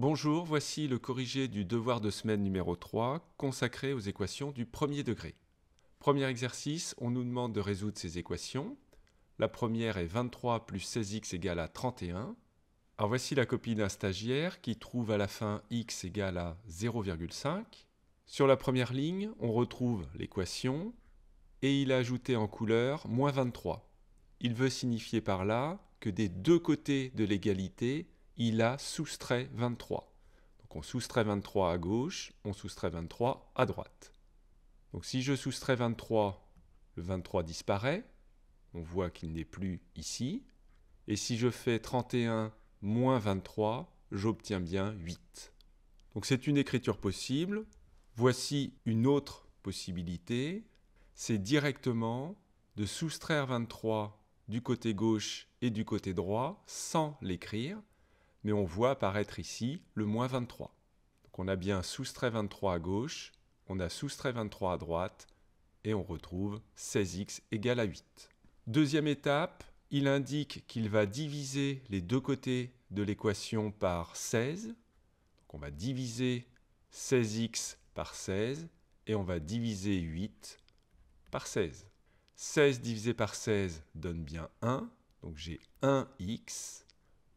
Bonjour, voici le corrigé du devoir de semaine numéro 3 consacré aux équations du premier degré. Premier exercice, on nous demande de résoudre ces équations. La première est 23 plus 16x égale à 31. Alors voici la copie d'un stagiaire qui trouve à la fin x égale à 0,5. Sur la première ligne, on retrouve l'équation et il a ajouté en couleur moins 23. Il veut signifier par là que des deux côtés de l'égalité, il a soustrait 23. Donc on soustrait 23 à gauche, on soustrait 23 à droite. Donc si je soustrais 23, le 23 disparaît, on voit qu'il n'est plus ici. Et si je fais 31 moins 23, j'obtiens bien 8. Donc c'est une écriture possible. Voici une autre possibilité, c'est directement de soustraire 23 du côté gauche et du côté droit sans l'écrire, mais on voit apparaître ici le moins 23. Donc on a bien soustrait 23 à gauche, on a soustrait 23 à droite, et on retrouve 16x égale à 8. Deuxième étape, il indique qu'il va diviser les deux côtés de l'équation par 16. Donc on va diviser 16x par 16 et on va diviser 8 par 16. 16 divisé par 16 donne bien 1, donc j'ai 1x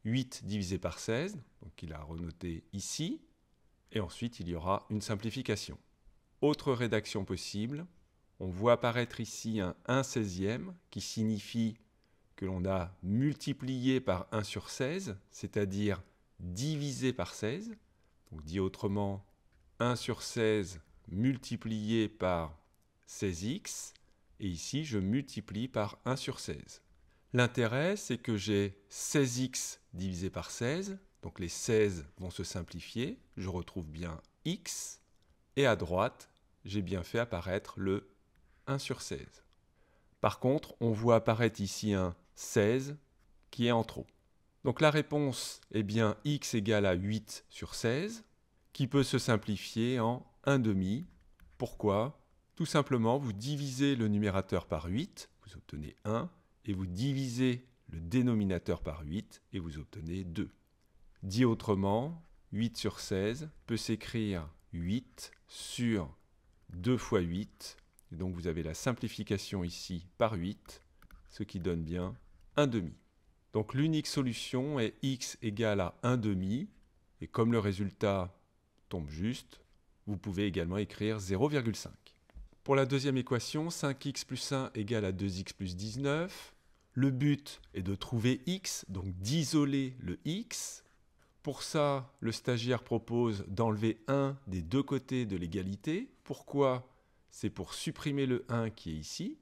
8 divisé par 16, donc il a renoté ici, et ensuite il y aura une simplification. Autre rédaction possible, on voit apparaître ici un 1 16e qui signifie que l'on a multiplié par 1 sur 16, c'est-à-dire divisé par 16. Donc dit autrement, 1 sur 16 multiplié par 16x, et ici je multiplie par 1 sur 16. L'intérêt, c'est que j'ai 16x divisé par 16, donc les 16 vont se simplifier, je retrouve bien x, et à droite, j'ai bien fait apparaître le 1 sur 16. Par contre, on voit apparaître ici un 16 qui est en trop. Donc la réponse est bien x égale à 8 sur 16, qui peut se simplifier en 1 demi. Pourquoi Tout simplement, vous divisez le numérateur par 8, vous obtenez 1, et vous divisez le dénominateur par 8 et vous obtenez 2. Dit autrement, 8 sur 16 peut s'écrire 8 sur 2 fois 8. Et donc vous avez la simplification ici par 8, ce qui donne bien 1 demi. Donc l'unique solution est x égale à 1 demi. Et comme le résultat tombe juste, vous pouvez également écrire 0,5. Pour la deuxième équation, 5x plus 1 égale à 2x plus 19. Le but est de trouver x, donc d'isoler le x. Pour ça, le stagiaire propose d'enlever 1 des deux côtés de l'égalité. Pourquoi C'est pour supprimer le 1 qui est ici.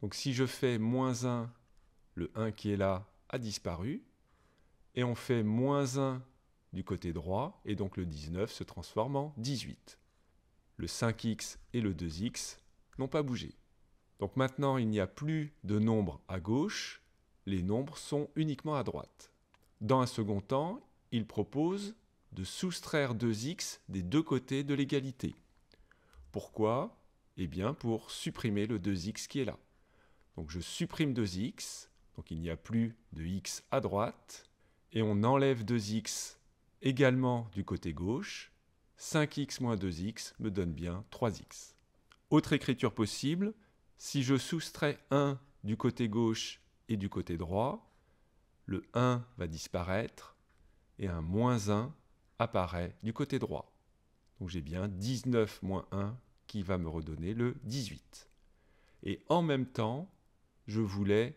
Donc si je fais moins 1, le 1 qui est là a disparu. Et on fait moins 1 du côté droit, et donc le 19 se transforme en 18. Le 5x et le 2x n'ont pas bougé. Donc maintenant, il n'y a plus de nombres à gauche, les nombres sont uniquement à droite. Dans un second temps, il propose de soustraire 2x des deux côtés de l'égalité. Pourquoi Eh bien pour supprimer le 2x qui est là. Donc je supprime 2x, donc il n'y a plus de x à droite, et on enlève 2x également du côté gauche, 5x moins 2x me donne bien 3x. Autre écriture possible, si je soustrais 1 du côté gauche et du côté droit, le 1 va disparaître et un moins 1 apparaît du côté droit. Donc j'ai bien 19 moins 1 qui va me redonner le 18. Et en même temps, je voulais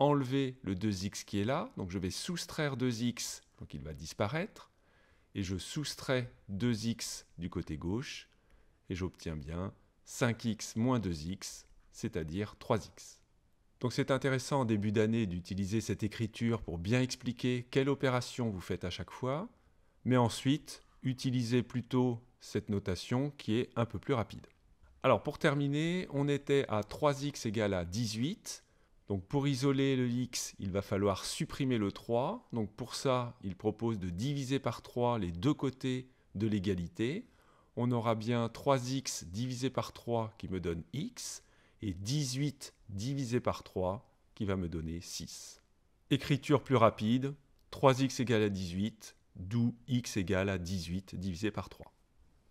enlever le 2x qui est là, donc je vais soustraire 2x, donc il va disparaître, et je soustrais 2x du côté gauche, et j'obtiens bien 5x moins 2x, c'est-à-dire 3x. Donc c'est intéressant en début d'année d'utiliser cette écriture pour bien expliquer quelle opération vous faites à chaque fois, mais ensuite utilisez plutôt cette notation qui est un peu plus rapide. Alors pour terminer, on était à 3x égale à 18. Donc pour isoler le x, il va falloir supprimer le 3. Donc pour ça, il propose de diviser par 3 les deux côtés de l'égalité on aura bien 3x divisé par 3 qui me donne x, et 18 divisé par 3 qui va me donner 6. Écriture plus rapide, 3x égale à 18, d'où x égale à 18 divisé par 3.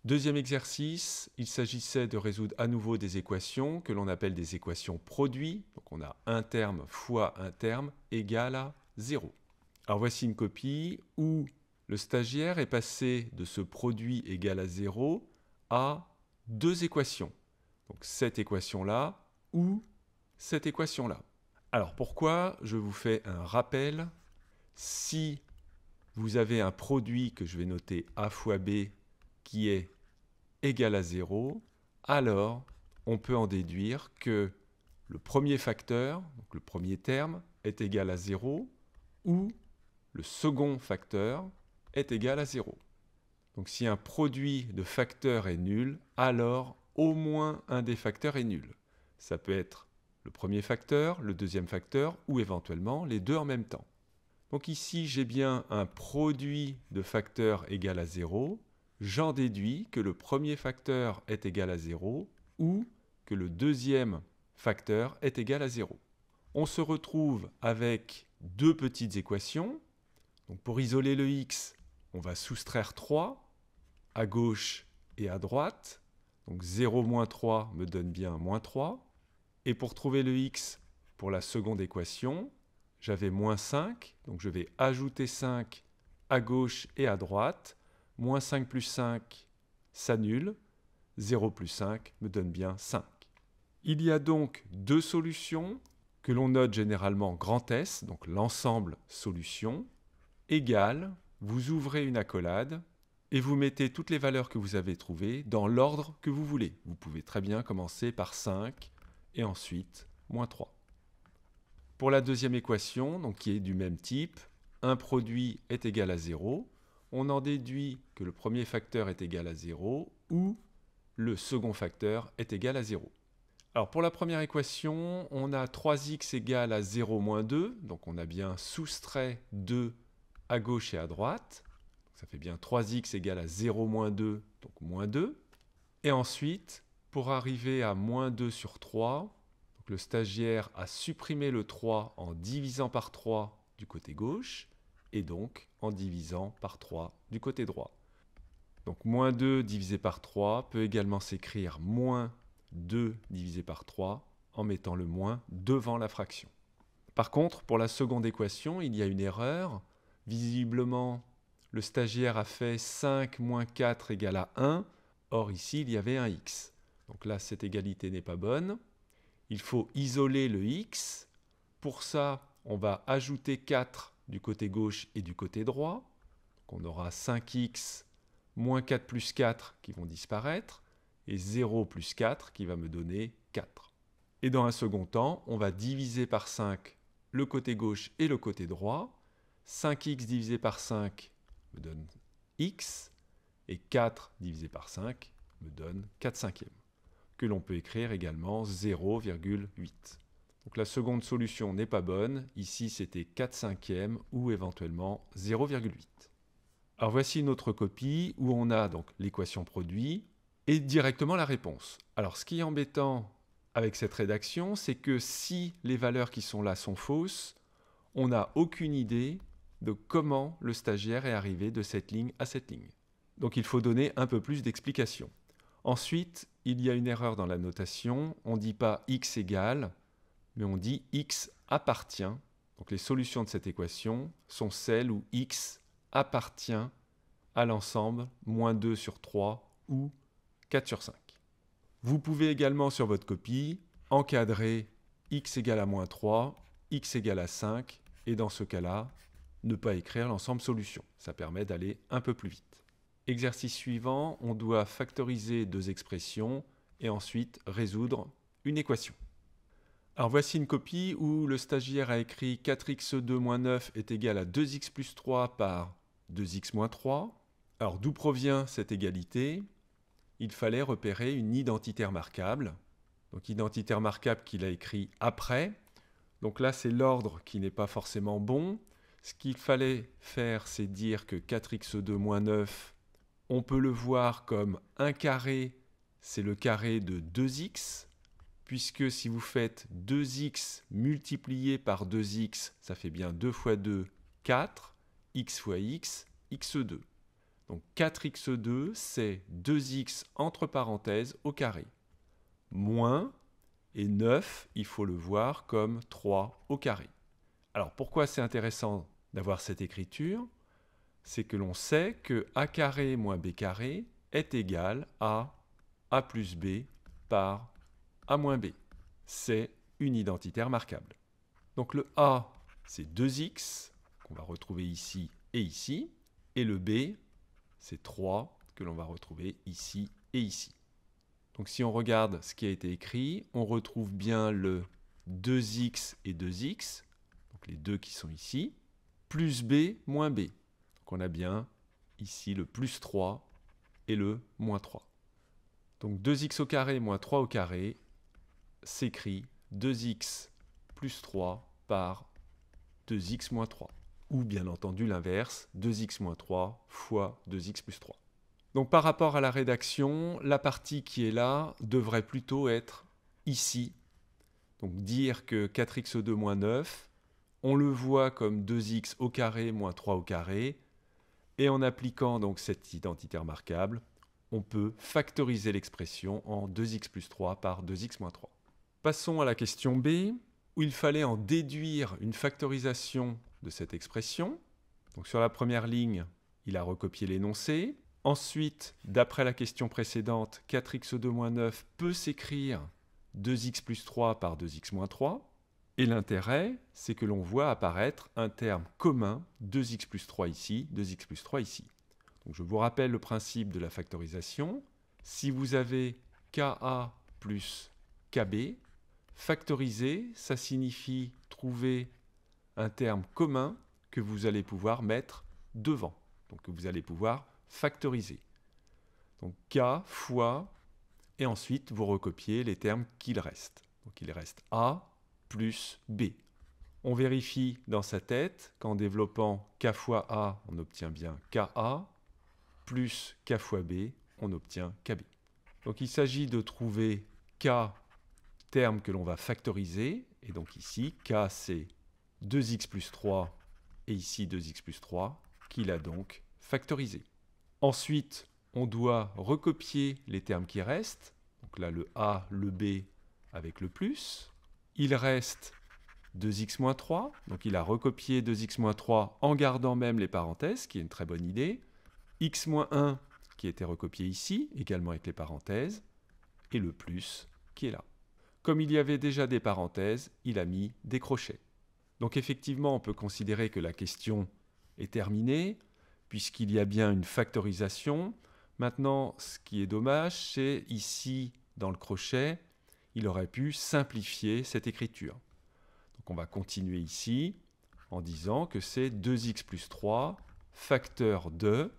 Deuxième exercice, il s'agissait de résoudre à nouveau des équations que l'on appelle des équations produits. Donc on a un terme fois un terme égal à 0. Alors voici une copie où le stagiaire est passé de ce produit égal à 0 à deux équations. Donc cette équation-là ou cette équation-là. Alors pourquoi je vous fais un rappel Si vous avez un produit que je vais noter a fois b qui est égal à 0, alors on peut en déduire que le premier facteur, donc le premier terme, est égal à 0 ou le second facteur est égal à 0. Donc si un produit de facteurs est nul, alors au moins un des facteurs est nul. Ça peut être le premier facteur, le deuxième facteur, ou éventuellement les deux en même temps. Donc ici, j'ai bien un produit de facteurs égal à 0. J'en déduis que le premier facteur est égal à 0 ou que le deuxième facteur est égal à 0. On se retrouve avec deux petites équations. Donc pour isoler le x, on va soustraire 3 à gauche et à droite. Donc 0 moins 3 me donne bien moins 3. Et pour trouver le x pour la seconde équation, j'avais moins 5, donc je vais ajouter 5 à gauche et à droite. Moins 5 plus 5 s'annule. 0 plus 5 me donne bien 5. Il y a donc deux solutions que l'on note généralement grand S, donc l'ensemble solution, égale vous ouvrez une accolade et vous mettez toutes les valeurs que vous avez trouvées dans l'ordre que vous voulez. Vous pouvez très bien commencer par 5 et ensuite moins 3. Pour la deuxième équation, donc qui est du même type, un produit est égal à 0, on en déduit que le premier facteur est égal à 0 ou le second facteur est égal à 0. Alors pour la première équation, on a 3x égale à 0 moins 2, donc on a bien soustrait 2 à gauche et à droite. Ça fait bien 3x égale à 0 moins 2, donc moins 2. Et ensuite, pour arriver à moins 2 sur 3, le stagiaire a supprimé le 3 en divisant par 3 du côté gauche, et donc en divisant par 3 du côté droit. Donc moins 2 divisé par 3 peut également s'écrire moins 2 divisé par 3 en mettant le moins devant la fraction. Par contre, pour la seconde équation, il y a une erreur. Visiblement, le stagiaire a fait 5 moins 4 égale à 1. Or, ici, il y avait un x. Donc là, cette égalité n'est pas bonne. Il faut isoler le x. Pour ça, on va ajouter 4 du côté gauche et du côté droit. on aura 5x moins 4 plus 4 qui vont disparaître et 0 plus 4 qui va me donner 4. Et dans un second temps, on va diviser par 5 le côté gauche et le côté droit. 5x divisé par 5 me donne x, et 4 divisé par 5 me donne 4 cinquièmes, que l'on peut écrire également 0,8. Donc la seconde solution n'est pas bonne, ici c'était 4 cinquièmes ou éventuellement 0,8. Alors voici une autre copie où on a donc l'équation produit et directement la réponse. Alors ce qui est embêtant avec cette rédaction, c'est que si les valeurs qui sont là sont fausses, on n'a aucune idée de comment le stagiaire est arrivé de cette ligne à cette ligne. Donc il faut donner un peu plus d'explications. Ensuite, il y a une erreur dans la notation. On ne dit pas x égale, mais on dit x appartient. Donc les solutions de cette équation sont celles où x appartient à l'ensemble moins 2 sur 3 ou 4 sur 5. Vous pouvez également sur votre copie encadrer x égale à moins 3, x égale à 5, et dans ce cas-là, ne pas écrire l'ensemble solution. Ça permet d'aller un peu plus vite. Exercice suivant, on doit factoriser deux expressions et ensuite résoudre une équation. Alors voici une copie où le stagiaire a écrit 4x2-9 est égal à 2x plus 3 par 2x-3. Alors d'où provient cette égalité Il fallait repérer une identité remarquable. Donc identité remarquable qu'il a écrit après. Donc là c'est l'ordre qui n'est pas forcément bon. Ce qu'il fallait faire, c'est dire que 4x2-9, moins on peut le voir comme un carré, c'est le carré de 2x, puisque si vous faites 2x multiplié par 2x, ça fait bien 2 fois 2, 4, x fois x, x2. Donc 4x2, c'est 2x entre parenthèses au carré. Moins, et 9, il faut le voir comme 3 au carré. Alors pourquoi c'est intéressant d'avoir cette écriture, c'est que l'on sait que a carré moins b carré est égal à a plus b par a moins b. C'est une identité remarquable. Donc le a, c'est 2x, qu'on va retrouver ici et ici, et le b, c'est 3, que l'on va retrouver ici et ici. Donc si on regarde ce qui a été écrit, on retrouve bien le 2x et 2x, donc les deux qui sont ici, plus b moins b. Donc on a bien ici le plus 3 et le moins 3. Donc 2x au carré moins 3 au carré s'écrit 2x plus 3 par 2x moins 3. Ou bien entendu l'inverse, 2x moins 3 fois 2x plus 3. Donc par rapport à la rédaction, la partie qui est là devrait plutôt être ici. Donc dire que 4x2 moins 9 on le voit comme 2x au carré moins 3 au carré, et en appliquant donc cette identité remarquable, on peut factoriser l'expression en 2x plus 3 par 2x moins 3. Passons à la question B, où il fallait en déduire une factorisation de cette expression. sur la première ligne, il a recopié l'énoncé. Ensuite, d'après la question précédente, 4x2 9 peut s'écrire 2x plus 3 par 2x moins 3. Et l'intérêt, c'est que l'on voit apparaître un terme commun, 2x plus 3 ici, 2x plus 3 ici. Donc je vous rappelle le principe de la factorisation. Si vous avez KA plus KB, factoriser, ça signifie trouver un terme commun que vous allez pouvoir mettre devant, donc que vous allez pouvoir factoriser. Donc K fois, et ensuite vous recopiez les termes qu'il reste. Donc il reste A, B. On vérifie dans sa tête qu'en développant K fois A, on obtient bien KA, plus K fois B, on obtient KB. Donc il s'agit de trouver K, terme que l'on va factoriser, et donc ici, K c'est 2x plus 3, et ici 2x plus 3, qu'il a donc factorisé. Ensuite, on doit recopier les termes qui restent, donc là le A, le B avec le plus, il reste 2x-3, donc il a recopié 2x-3 en gardant même les parenthèses, ce qui est une très bonne idée, x-1 qui était recopié ici, également avec les parenthèses, et le plus qui est là. Comme il y avait déjà des parenthèses, il a mis des crochets. Donc effectivement, on peut considérer que la question est terminée, puisqu'il y a bien une factorisation. Maintenant, ce qui est dommage, c'est ici, dans le crochet, il aurait pu simplifier cette écriture. Donc on va continuer ici en disant que c'est 2x plus 3 facteur 2,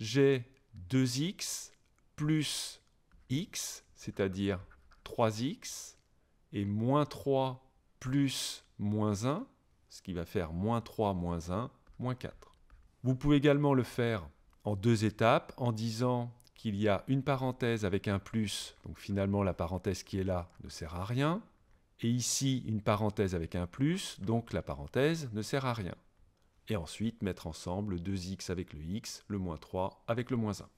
j'ai 2x plus x, c'est-à-dire 3x, et moins 3 plus moins 1, ce qui va faire moins 3 moins 1, moins 4. Vous pouvez également le faire en deux étapes en disant il y a une parenthèse avec un plus, donc finalement la parenthèse qui est là ne sert à rien, et ici une parenthèse avec un plus, donc la parenthèse ne sert à rien. Et ensuite mettre ensemble 2x avec le x, le moins 3 avec le moins 1.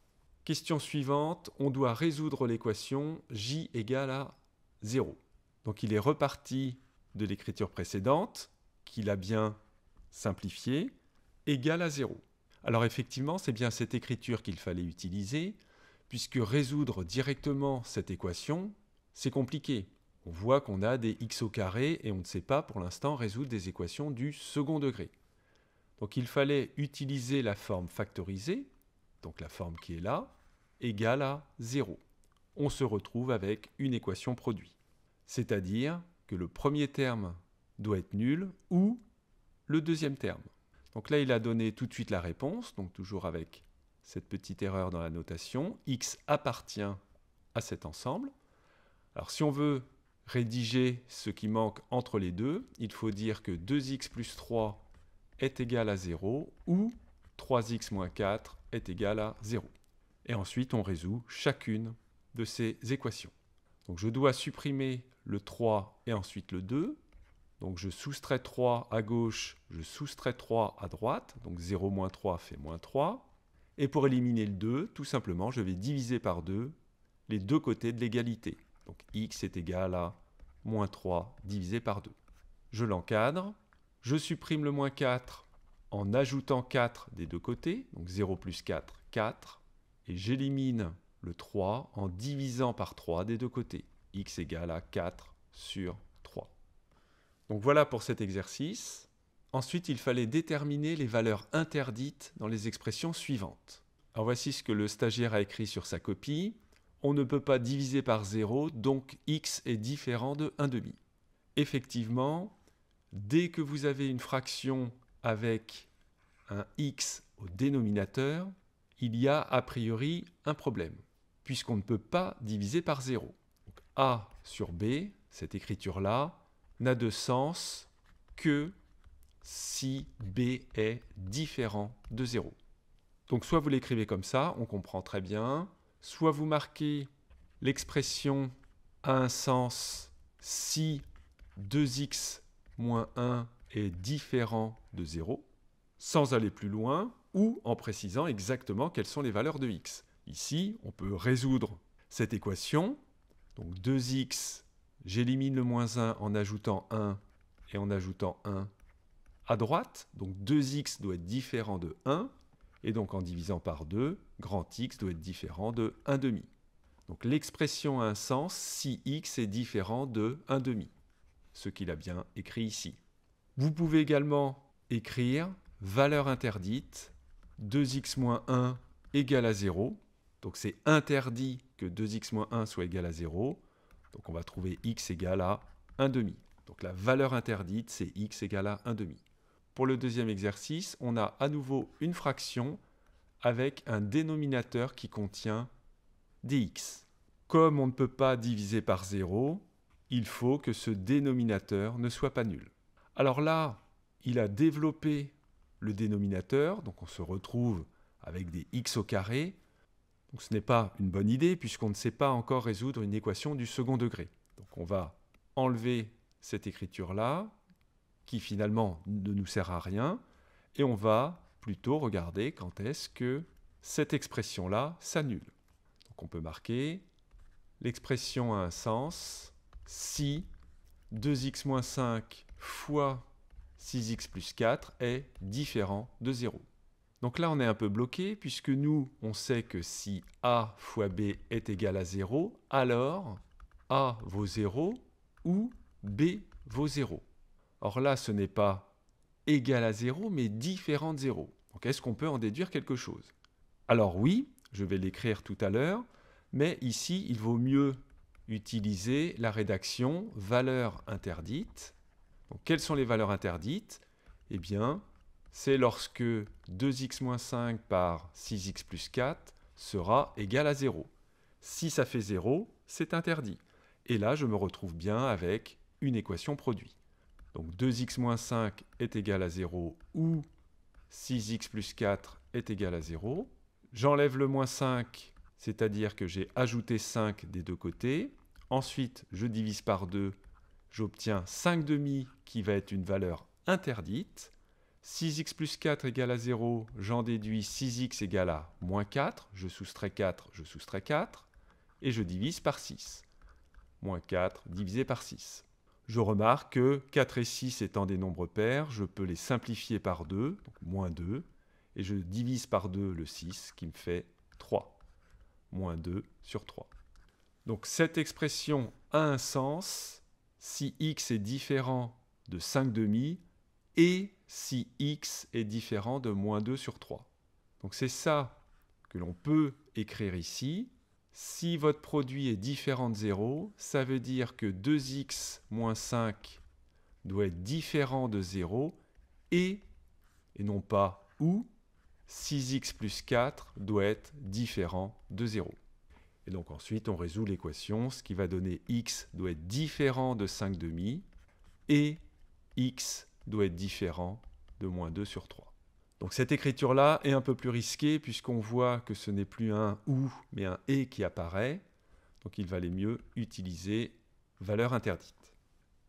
Question suivante, on doit résoudre l'équation j égale à 0. Donc il est reparti de l'écriture précédente, qu'il a bien simplifiée, égale à 0. Alors effectivement, c'est bien cette écriture qu'il fallait utiliser, puisque résoudre directement cette équation, c'est compliqué. On voit qu'on a des x au carré et on ne sait pas pour l'instant résoudre des équations du second degré. Donc il fallait utiliser la forme factorisée, donc la forme qui est là, égale à 0. On se retrouve avec une équation produit. C'est-à-dire que le premier terme doit être nul ou le deuxième terme. Donc là, il a donné tout de suite la réponse, donc toujours avec cette petite erreur dans la notation, x appartient à cet ensemble. Alors si on veut rédiger ce qui manque entre les deux, il faut dire que 2x plus 3 est égal à 0 ou 3x moins 4 est égal à 0. Et ensuite, on résout chacune de ces équations. Donc je dois supprimer le 3 et ensuite le 2. Donc je soustrais 3 à gauche, je soustrais 3 à droite. Donc 0 moins 3 fait moins 3. Et pour éliminer le 2, tout simplement, je vais diviser par 2 les deux côtés de l'égalité. Donc x est égal à moins 3 divisé par 2. Je l'encadre, je supprime le moins 4 en ajoutant 4 des deux côtés, donc 0 plus 4, 4, et j'élimine le 3 en divisant par 3 des deux côtés, x égal à 4 sur 3. Donc voilà pour cet exercice. Ensuite, il fallait déterminer les valeurs interdites dans les expressions suivantes. voici ce que le stagiaire a écrit sur sa copie. On ne peut pas diviser par 0, donc x est différent de 1,5. Effectivement, dès que vous avez une fraction avec un x au dénominateur, il y a a priori un problème, puisqu'on ne peut pas diviser par 0. a sur b, cette écriture-là, n'a de sens que si b est différent de 0. Donc soit vous l'écrivez comme ça, on comprend très bien, soit vous marquez l'expression a un sens si 2x moins 1 est différent de 0, sans aller plus loin, ou en précisant exactement quelles sont les valeurs de x. Ici, on peut résoudre cette équation. Donc 2x, j'élimine le moins 1 en ajoutant 1 et en ajoutant 1, à droite, donc 2x doit être différent de 1, et donc en divisant par 2, grand X doit être différent de 1 demi. Donc l'expression a un sens si X est différent de 1 demi, ce qu'il a bien écrit ici. Vous pouvez également écrire valeur interdite, 2x-1 égale à 0, donc c'est interdit que 2x-1 soit égal à 0, donc on va trouver x égale à 1 demi. Donc la valeur interdite, c'est x égale à 1 demi. Pour le deuxième exercice, on a à nouveau une fraction avec un dénominateur qui contient dx. Comme on ne peut pas diviser par 0, il faut que ce dénominateur ne soit pas nul. Alors là, il a développé le dénominateur, donc on se retrouve avec des x au carré. Donc ce n'est pas une bonne idée puisqu'on ne sait pas encore résoudre une équation du second degré. Donc on va enlever cette écriture-là, qui finalement ne nous sert à rien, et on va plutôt regarder quand est-ce que cette expression-là s'annule. Donc on peut marquer l'expression a un sens si 2x moins 5 fois 6x plus 4 est différent de 0. Donc là, on est un peu bloqué, puisque nous, on sait que si a fois b est égal à 0, alors a vaut 0 ou b vaut 0. Or là, ce n'est pas égal à 0, mais différent de 0. Donc est-ce qu'on peut en déduire quelque chose Alors oui, je vais l'écrire tout à l'heure, mais ici, il vaut mieux utiliser la rédaction valeurs interdites. quelles sont les valeurs interdites Eh bien, c'est lorsque 2x-5 par 6x plus 4 sera égal à 0. Si ça fait 0, c'est interdit. Et là, je me retrouve bien avec une équation produit. Donc 2x moins 5 est égal à 0 ou 6x plus 4 est égal à 0. J'enlève le moins 5, c'est-à-dire que j'ai ajouté 5 des deux côtés. Ensuite, je divise par 2, j'obtiens 5 demi qui va être une valeur interdite. 6x plus 4 égal à 0, j'en déduis 6x égal à moins 4, je soustrais 4, je soustrais 4, et je divise par 6. Moins 4 divisé par 6 je remarque que 4 et 6 étant des nombres pairs, je peux les simplifier par 2, donc moins 2, et je divise par 2 le 6 qui me fait 3, moins 2 sur 3. Donc cette expression a un sens si x est différent de 5 demi et si x est différent de moins 2 sur 3. Donc c'est ça que l'on peut écrire ici si votre produit est différent de 0, ça veut dire que 2x moins 5 doit être différent de 0 et, et non pas ou, 6x plus 4 doit être différent de 0. Et donc ensuite, on résout l'équation, ce qui va donner x doit être différent de 5 demi et x doit être différent de moins 2 sur 3. Donc cette écriture-là est un peu plus risquée puisqu'on voit que ce n'est plus un ou mais un et qui apparaît. Donc il valait mieux utiliser valeur interdite.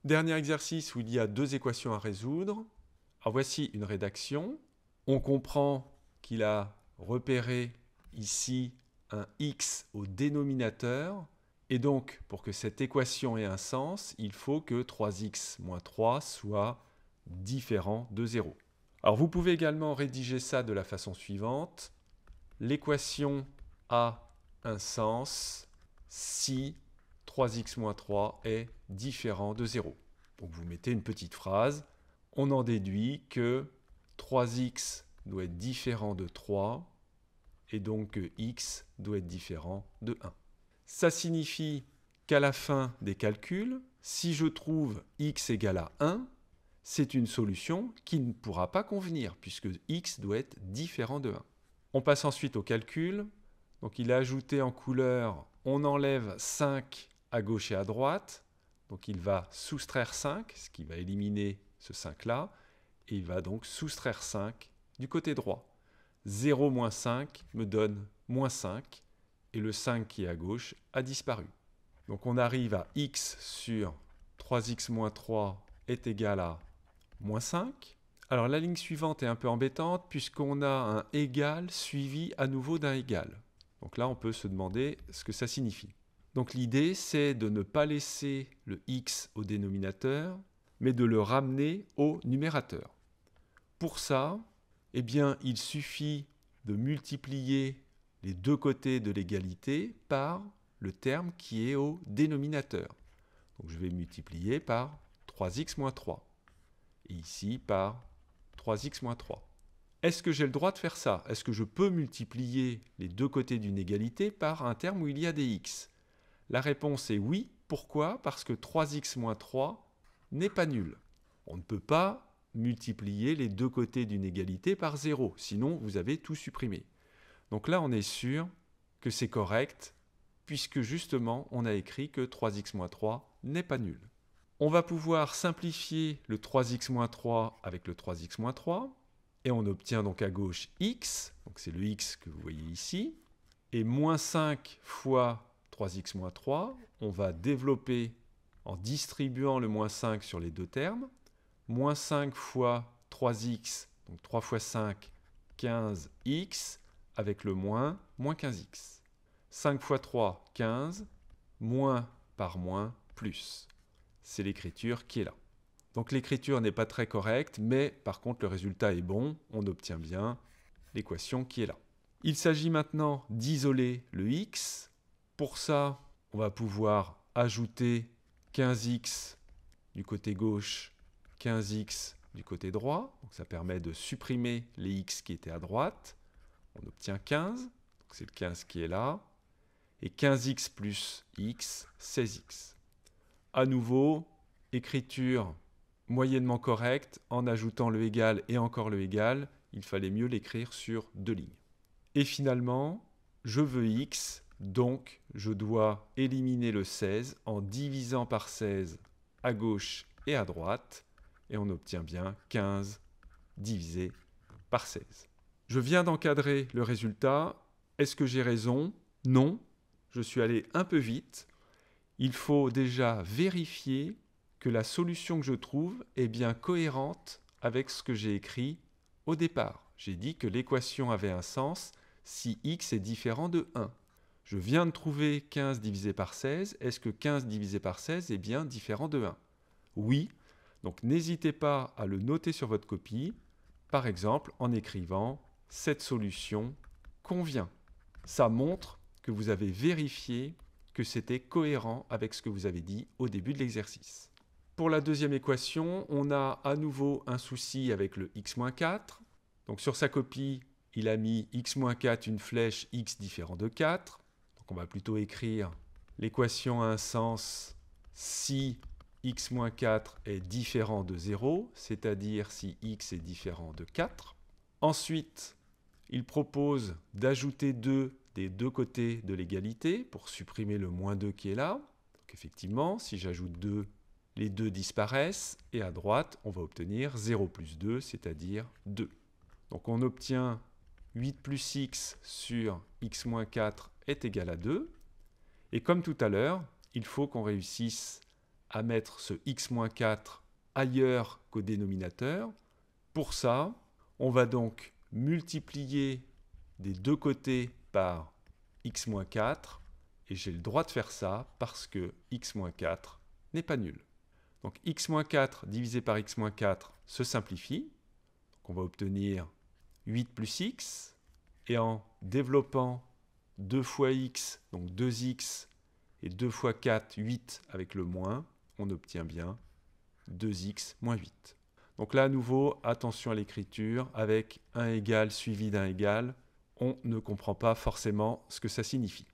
Dernier exercice où il y a deux équations à résoudre. Alors ah, voici une rédaction. On comprend qu'il a repéré ici un x au dénominateur. Et donc, pour que cette équation ait un sens, il faut que 3x moins 3 soit différent de 0. Alors vous pouvez également rédiger ça de la façon suivante. L'équation a un sens si 3x-3 est différent de 0. Donc vous mettez une petite phrase, on en déduit que 3x doit être différent de 3 et donc que x doit être différent de 1. Ça signifie qu'à la fin des calculs, si je trouve x égale à 1, c'est une solution qui ne pourra pas convenir, puisque x doit être différent de 1. On passe ensuite au calcul. Donc il a ajouté en couleur, on enlève 5 à gauche et à droite. Donc il va soustraire 5, ce qui va éliminer ce 5-là. Et il va donc soustraire 5 du côté droit. 0 moins 5 me donne moins 5. Et le 5 qui est à gauche a disparu. Donc on arrive à x sur 3x moins 3 est égal à moins 5. Alors la ligne suivante est un peu embêtante puisqu'on a un égal suivi à nouveau d'un égal. Donc là, on peut se demander ce que ça signifie. Donc l'idée, c'est de ne pas laisser le x au dénominateur, mais de le ramener au numérateur. Pour ça, eh bien, il suffit de multiplier les deux côtés de l'égalité par le terme qui est au dénominateur. Donc je vais multiplier par 3x moins 3 ici par 3x 3. Est-ce que j'ai le droit de faire ça Est-ce que je peux multiplier les deux côtés d'une égalité par un terme où il y a des x La réponse est oui. Pourquoi Parce que 3x 3 n'est pas nul. On ne peut pas multiplier les deux côtés d'une égalité par 0, sinon vous avez tout supprimé. Donc là, on est sûr que c'est correct, puisque justement, on a écrit que 3x 3 n'est pas nul on va pouvoir simplifier le 3x-3 avec le 3x-3, et on obtient donc à gauche x, donc c'est le x que vous voyez ici, et moins 5 fois 3x-3, on va développer en distribuant le moins 5 sur les deux termes, moins 5 fois 3x, donc 3 fois 5, 15x, avec le moins, moins 15x. 5 fois 3, 15, moins par moins, plus c'est l'écriture qui est là. Donc l'écriture n'est pas très correcte, mais par contre le résultat est bon, on obtient bien l'équation qui est là. Il s'agit maintenant d'isoler le x. Pour ça, on va pouvoir ajouter 15x du côté gauche, 15x du côté droit. Donc ça permet de supprimer les x qui étaient à droite. On obtient 15, c'est le 15 qui est là. Et 15x plus x, 16x à nouveau, écriture moyennement correcte, en ajoutant le égal et encore le égal, il fallait mieux l'écrire sur deux lignes. Et finalement, je veux x, donc je dois éliminer le 16 en divisant par 16 à gauche et à droite, et on obtient bien 15 divisé par 16. Je viens d'encadrer le résultat. Est-ce que j'ai raison Non, je suis allé un peu vite, il faut déjà vérifier que la solution que je trouve est bien cohérente avec ce que j'ai écrit au départ. J'ai dit que l'équation avait un sens si x est différent de 1. Je viens de trouver 15 divisé par 16. Est-ce que 15 divisé par 16 est bien différent de 1 Oui. Donc n'hésitez pas à le noter sur votre copie, par exemple en écrivant « cette solution convient ». Ça montre que vous avez vérifié c'était cohérent avec ce que vous avez dit au début de l'exercice. Pour la deuxième équation, on a à nouveau un souci avec le x-4. Donc sur sa copie, il a mis x-4 une flèche x différent de 4. Donc on va plutôt écrire l'équation à un sens si x-4 est différent de 0, c'est-à-dire si x est différent de 4. Ensuite, il propose d'ajouter 2 des deux côtés de l'égalité pour supprimer le moins 2 qui est là. Donc effectivement, si j'ajoute 2, les deux disparaissent. Et à droite, on va obtenir 0 plus 2, c'est-à-dire 2. Donc on obtient 8 plus x sur x moins 4 est égal à 2. Et comme tout à l'heure, il faut qu'on réussisse à mettre ce x moins 4 ailleurs qu'au dénominateur. Pour ça, on va donc multiplier des deux côtés par x-4, et j'ai le droit de faire ça parce que x-4 n'est pas nul. Donc x-4 divisé par x-4 se simplifie, on va obtenir 8 plus x, et en développant 2 fois x, donc 2x, et 2 fois 4, 8 avec le moins, on obtient bien 2x moins 8. Donc là, à nouveau, attention à l'écriture, avec 1 égal suivi d'un égal, on ne comprend pas forcément ce que ça signifie.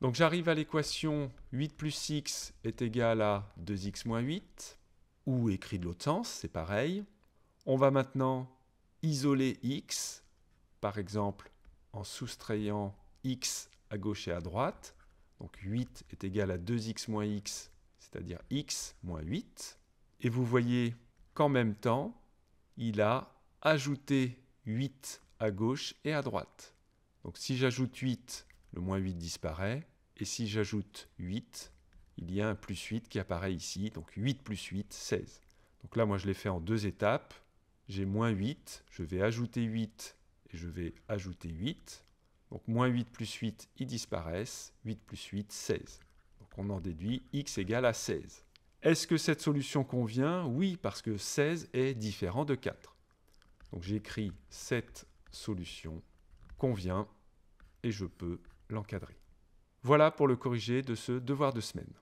Donc j'arrive à l'équation 8 plus x est égal à 2x moins 8, ou écrit de l'autre sens, c'est pareil. On va maintenant isoler x, par exemple en soustrayant x à gauche et à droite. Donc 8 est égal à 2x moins x, c'est-à-dire x moins 8. Et vous voyez qu'en même temps, il a ajouté 8 à gauche et à droite. Donc si j'ajoute 8, le moins 8 disparaît. Et si j'ajoute 8, il y a un plus 8 qui apparaît ici. Donc 8 plus 8, 16. Donc là, moi, je l'ai fait en deux étapes. J'ai moins 8, je vais ajouter 8 et je vais ajouter 8. Donc moins 8 plus 8, ils disparaissent. 8 plus 8, 16. Donc on en déduit x égale à 16. Est-ce que cette solution convient Oui, parce que 16 est différent de 4. Donc j'écris cette solution convient et je peux l'encadrer. Voilà pour le corrigé de ce devoir de semaine.